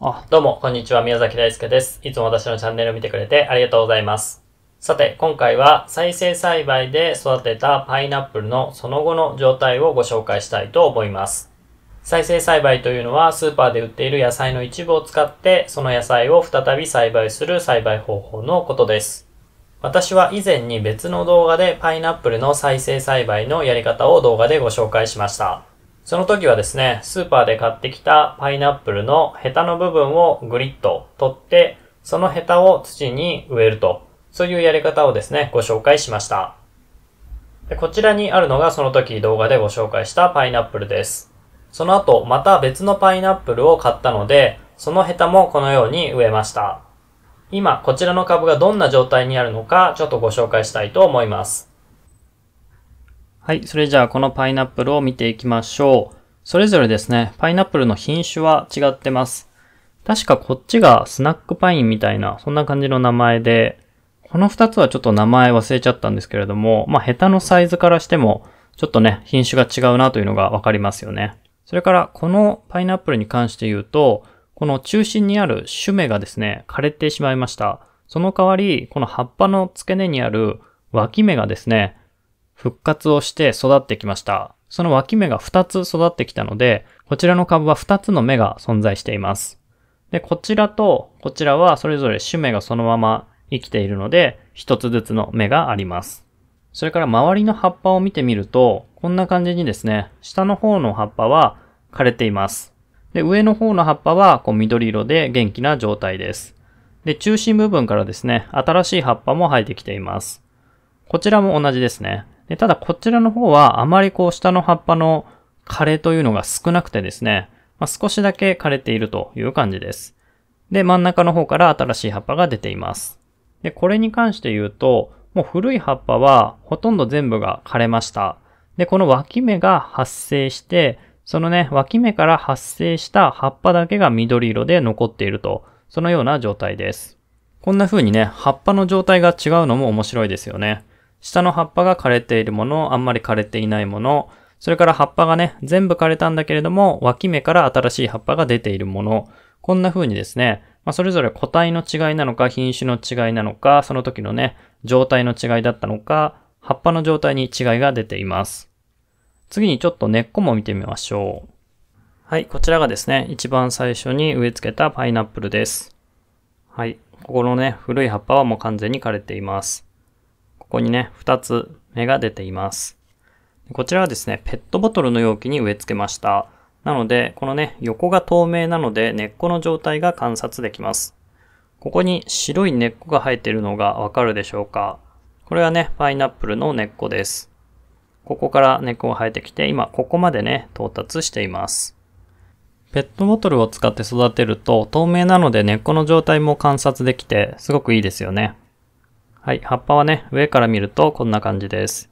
あ、どうも、こんにちは。宮崎大輔です。いつも私のチャンネルを見てくれてありがとうございます。さて、今回は再生栽培で育てたパイナップルのその後の状態をご紹介したいと思います。再生栽培というのはスーパーで売っている野菜の一部を使ってその野菜を再び栽培する栽培方法のことです。私は以前に別の動画でパイナップルの再生栽培のやり方を動画でご紹介しました。その時はですね、スーパーで買ってきたパイナップルのヘタの部分をグリッと取って、そのヘタを土に植えると、そういうやり方をですね、ご紹介しました。でこちらにあるのがその時動画でご紹介したパイナップルです。その後、また別のパイナップルを買ったので、そのヘタもこのように植えました。今、こちらの株がどんな状態にあるのか、ちょっとご紹介したいと思います。はい、それじゃあこのパイナップルを見ていきましょう。それぞれですね、パイナップルの品種は違ってます。確かこっちがスナックパインみたいな、そんな感じの名前で、この2つはちょっと名前忘れちゃったんですけれども、まあ、ヘタのサイズからしても、ちょっとね、品種が違うなというのがわかりますよね。それから、このパイナップルに関して言うと、この中心にある種芽がですね、枯れてしまいました。その代わり、この葉っぱの付け根にある脇芽がですね、復活をして育ってきました。その脇芽が2つ育ってきたので、こちらの株は2つの芽が存在しています。で、こちらとこちらはそれぞれ種芽がそのまま生きているので、1つずつの芽があります。それから周りの葉っぱを見てみると、こんな感じにですね、下の方の葉っぱは枯れています。で、上の方の葉っぱはこう緑色で元気な状態です。で、中心部分からですね、新しい葉っぱも生えてきています。こちらも同じですね。で、ただこちらの方はあまりこう下の葉っぱの枯れというのが少なくてですね、まあ、少しだけ枯れているという感じです。で、真ん中の方から新しい葉っぱが出ています。で、これに関して言うと、もう古い葉っぱはほとんど全部が枯れました。で、この脇芽が発生して、そのね、脇芽から発生した葉っぱだけが緑色で残っていると、そのような状態です。こんな風にね、葉っぱの状態が違うのも面白いですよね。下の葉っぱが枯れているもの、あんまり枯れていないもの、それから葉っぱがね、全部枯れたんだけれども、脇芽から新しい葉っぱが出ているもの、こんな風にですね、まあ、それぞれ個体の違いなのか、品種の違いなのか、その時のね、状態の違いだったのか、葉っぱの状態に違いが出ています。次にちょっと根っこも見てみましょう。はい、こちらがですね、一番最初に植え付けたパイナップルです。はい、ここのね、古い葉っぱはもう完全に枯れています。ここにね、2つ芽が出ています。こちらはですね、ペットボトルの容器に植え付けました。なので、このね、横が透明なので根っこの状態が観察できます。ここに白い根っこが生えているのがわかるでしょうかこれはね、パイナップルの根っこです。ここから根っこが生えてきて、今ここまでね、到達しています。ペットボトルを使って育てると透明なので根っこの状態も観察できてすごくいいですよね。はい、葉っぱはね、上から見るとこんな感じです。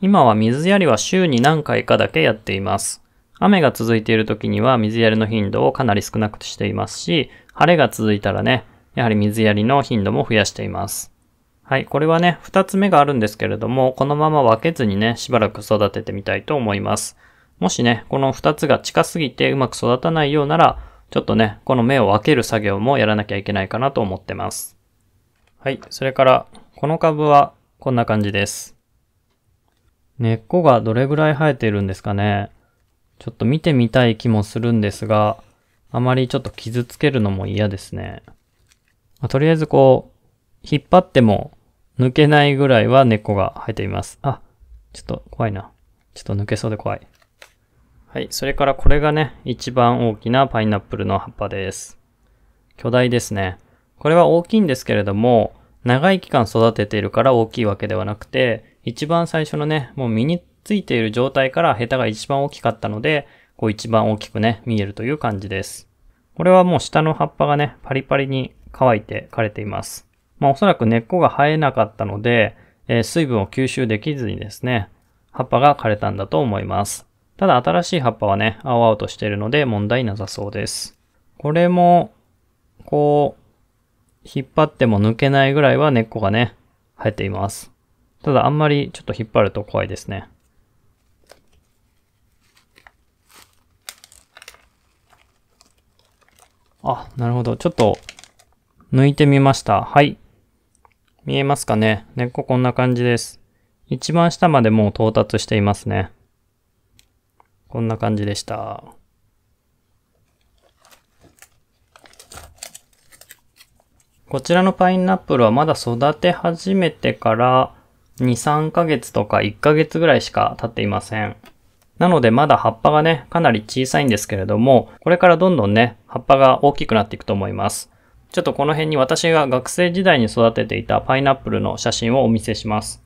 今は水やりは週に何回かだけやっています。雨が続いている時には水やりの頻度をかなり少なくしていますし、晴れが続いたらね、やはり水やりの頻度も増やしています。はい、これはね、二つ目があるんですけれども、このまま分けずにね、しばらく育ててみたいと思います。もしね、この二つが近すぎてうまく育たないようなら、ちょっとね、この芽を分ける作業もやらなきゃいけないかなと思ってます。はい。それから、この株はこんな感じです。根っこがどれぐらい生えているんですかね。ちょっと見てみたい気もするんですが、あまりちょっと傷つけるのも嫌ですね。まあ、とりあえずこう、引っ張っても抜けないぐらいは根っこが生えています。あ、ちょっと怖いな。ちょっと抜けそうで怖い。はい。それからこれがね、一番大きなパイナップルの葉っぱです。巨大ですね。これは大きいんですけれども、長い期間育てているから大きいわけではなくて、一番最初のね、もう身についている状態からヘタが一番大きかったので、こう一番大きくね、見えるという感じです。これはもう下の葉っぱがね、パリパリに乾いて枯れています。まあおそらく根っこが生えなかったので、えー、水分を吸収できずにですね、葉っぱが枯れたんだと思います。ただ新しい葉っぱはね、青々としているので問題なさそうです。これも、こう、引っ張っても抜けないぐらいは根っこがね、生えています。ただあんまりちょっと引っ張ると怖いですね。あ、なるほど。ちょっと抜いてみました。はい。見えますかね根っここんな感じです。一番下までもう到達していますね。こんな感じでした。こちらのパイナップルはまだ育て始めてから2、3ヶ月とか1ヶ月ぐらいしか経っていません。なのでまだ葉っぱがね、かなり小さいんですけれども、これからどんどんね、葉っぱが大きくなっていくと思います。ちょっとこの辺に私が学生時代に育てていたパイナップルの写真をお見せします。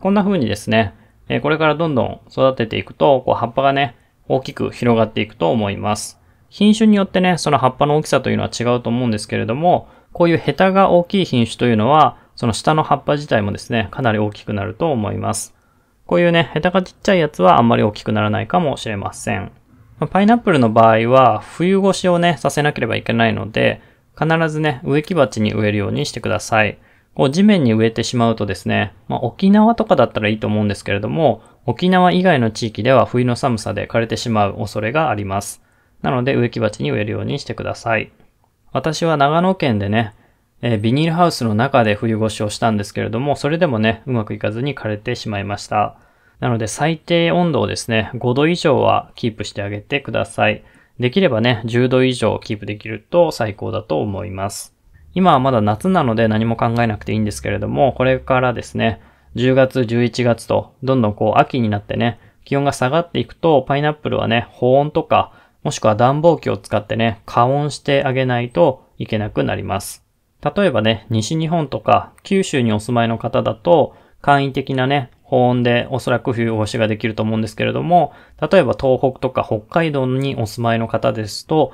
こんな風にですね、これからどんどん育てていくと、こう葉っぱがね、大きく広がっていくと思います。品種によってね、その葉っぱの大きさというのは違うと思うんですけれども、こういうヘタが大きい品種というのは、その下の葉っぱ自体もですね、かなり大きくなると思います。こういうね、ヘタがちっちゃいやつはあんまり大きくならないかもしれません。パイナップルの場合は、冬越しをね、させなければいけないので、必ずね、植木鉢に植えるようにしてください。こう地面に植えてしまうとですね、まあ、沖縄とかだったらいいと思うんですけれども、沖縄以外の地域では冬の寒さで枯れてしまう恐れがあります。なので植木鉢に植えるようにしてください。私は長野県でね、えー、ビニールハウスの中で冬越しをしたんですけれども、それでもね、うまくいかずに枯れてしまいました。なので最低温度をですね、5度以上はキープしてあげてください。できればね、10度以上キープできると最高だと思います。今はまだ夏なので何も考えなくていいんですけれども、これからですね、10月、11月と、どんどんこう秋になってね、気温が下がっていくと、パイナップルはね、保温とか、もしくは暖房機を使ってね、加温してあげないといけなくなります。例えばね、西日本とか九州にお住まいの方だと、簡易的なね、保温でおそらく冬越しができると思うんですけれども、例えば東北とか北海道にお住まいの方ですと、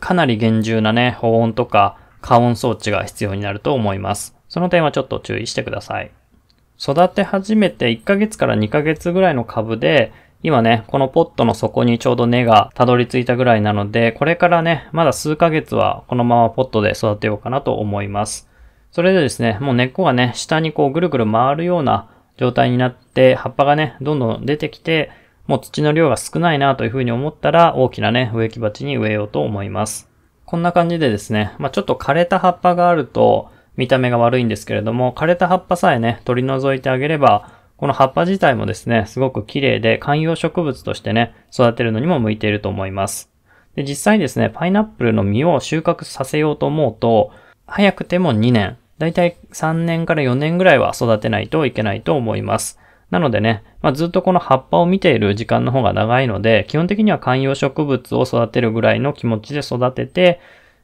かなり厳重なね、保温とか加温装置が必要になると思います。その点はちょっと注意してください。育て始めて1ヶ月から2ヶ月ぐらいの株で、今ね、このポットの底にちょうど根がたどり着いたぐらいなので、これからね、まだ数ヶ月はこのままポットで育てようかなと思います。それでですね、もう根っこがね、下にこうぐるぐる回るような状態になって、葉っぱがね、どんどん出てきて、もう土の量が少ないなというふうに思ったら、大きなね、植木鉢に植えようと思います。こんな感じでですね、まあ、ちょっと枯れた葉っぱがあると見た目が悪いんですけれども、枯れた葉っぱさえね、取り除いてあげれば、この葉っぱ自体もですね、すごく綺麗で観葉植物としてね、育てるのにも向いていると思います。で、実際にですね、パイナップルの実を収穫させようと思うと、早くても2年、だいたい3年から4年ぐらいは育てないといけないと思います。なのでね、まあ、ずっとこの葉っぱを見ている時間の方が長いので、基本的には観葉植物を育てるぐらいの気持ちで育てて、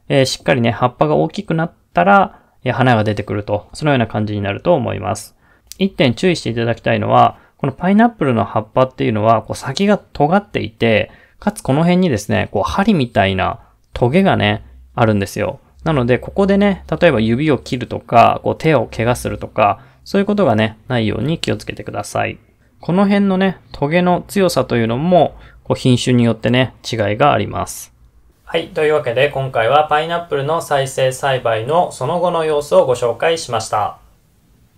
えー、しっかりね、葉っぱが大きくなったら、花が出てくると、そのような感じになると思います。一点注意していただきたいのは、このパイナップルの葉っぱっていうのは、こう先が尖っていて、かつこの辺にですね、こう針みたいなトゲがね、あるんですよ。なので、ここでね、例えば指を切るとか、こう手を怪我するとか、そういうことがね、ないように気をつけてください。この辺のね、トゲの強さというのも、こう品種によってね、違いがあります。はい。というわけで、今回はパイナップルの再生栽培のその後の様子をご紹介しました。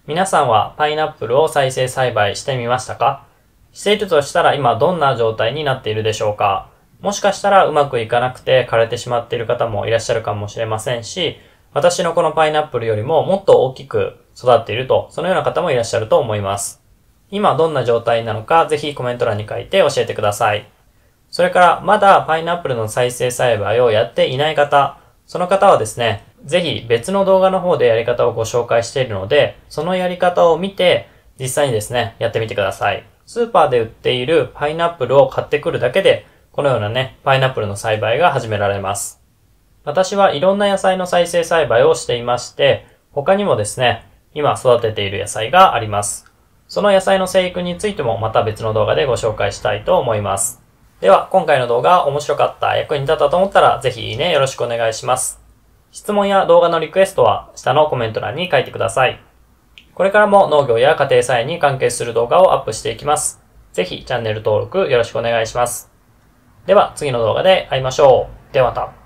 皆さんはパイナップルを再生栽培してみましたかしているとしたら今どんな状態になっているでしょうかもしかしたらうまくいかなくて枯れてしまっている方もいらっしゃるかもしれませんし、私のこのパイナップルよりももっと大きく育っていると、そのような方もいらっしゃると思います。今どんな状態なのかぜひコメント欄に書いて教えてください。それからまだパイナップルの再生栽培をやっていない方、その方はですね、ぜひ別の動画の方でやり方をご紹介しているので、そのやり方を見て、実際にですね、やってみてください。スーパーで売っているパイナップルを買ってくるだけで、このようなね、パイナップルの栽培が始められます。私はいろんな野菜の再生栽培をしていまして、他にもですね、今育てている野菜があります。その野菜の生育についてもまた別の動画でご紹介したいと思います。では、今回の動画面白かった、役に立ったと思ったら、ぜひいいね、よろしくお願いします。質問や動画のリクエストは下のコメント欄に書いてください。これからも農業や家庭菜園に関係する動画をアップしていきます。ぜひチャンネル登録よろしくお願いします。では次の動画で会いましょう。ではまた。